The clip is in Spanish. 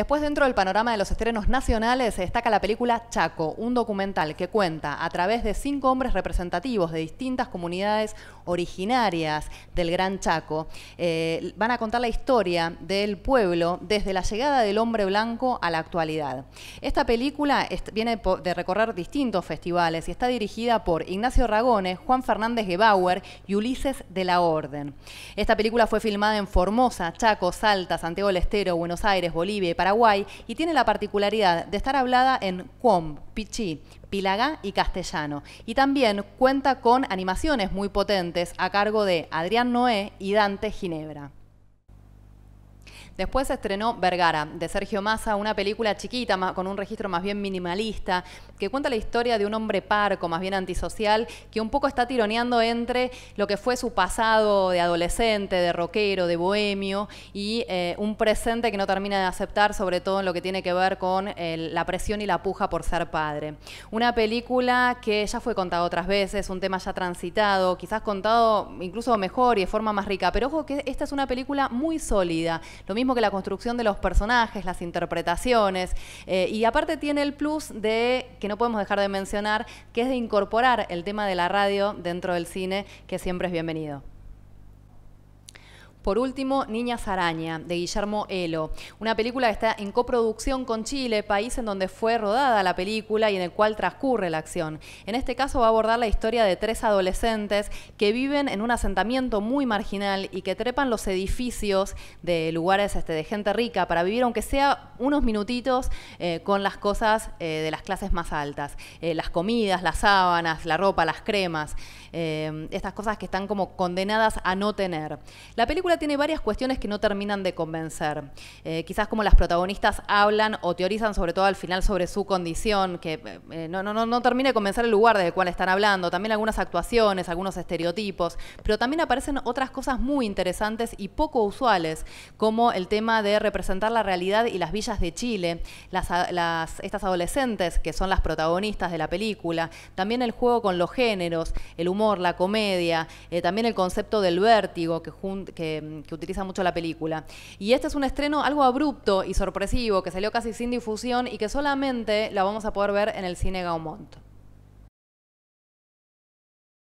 Después, dentro del panorama de los estrenos nacionales, se destaca la película Chaco, un documental que cuenta a través de cinco hombres representativos de distintas comunidades originarias del Gran Chaco. Eh, van a contar la historia del pueblo desde la llegada del hombre blanco a la actualidad. Esta película viene de recorrer distintos festivales y está dirigida por Ignacio Ragones, Juan Fernández Gebauer y Ulises de la Orden. Esta película fue filmada en Formosa, Chaco, Salta, Santiago del Estero, Buenos Aires, Bolivia y y tiene la particularidad de estar hablada en Cuom, Pichí, Pilagá y castellano. Y también cuenta con animaciones muy potentes a cargo de Adrián Noé y Dante Ginebra. Después se estrenó Vergara, de Sergio Massa, una película chiquita, con un registro más bien minimalista, que cuenta la historia de un hombre parco, más bien antisocial, que un poco está tironeando entre lo que fue su pasado de adolescente, de rockero, de bohemio, y eh, un presente que no termina de aceptar, sobre todo en lo que tiene que ver con la presión y la puja por ser padre. Una película que ya fue contada otras veces, un tema ya transitado, quizás contado incluso mejor y de forma más rica, pero ojo que esta es una película muy sólida. Lo mismo que la construcción de los personajes, las interpretaciones. Eh, y aparte tiene el plus de, que no podemos dejar de mencionar, que es de incorporar el tema de la radio dentro del cine, que siempre es bienvenido. Por último, Niñas Araña, de Guillermo Elo, una película que está en coproducción con Chile, país en donde fue rodada la película y en el cual transcurre la acción. En este caso va a abordar la historia de tres adolescentes que viven en un asentamiento muy marginal y que trepan los edificios de lugares este, de gente rica para vivir, aunque sea unos minutitos, eh, con las cosas eh, de las clases más altas. Eh, las comidas, las sábanas, la ropa, las cremas, estas cosas que están como condenadas a no tener. La película tiene varias cuestiones que no terminan de convencer. Eh, quizás como las protagonistas hablan o teorizan sobre todo al final sobre su condición, que eh, eh, no, no, no termina de convencer el lugar del cual están hablando. También algunas actuaciones, algunos estereotipos, pero también aparecen otras cosas muy interesantes y poco usuales, como el tema de representar la realidad y las villas de Chile, las, estas adolescentes que son las protagonistas de la película, también el juego con los géneros, el humor, la comedia, también el concepto del vértigo que, que Em, que, utiliza mucho la película. Y este es un estreno algo abrupto y sorpresivo, que salió casi sin difusión y que solamente la vamos a poder ver en el cine Gaumont.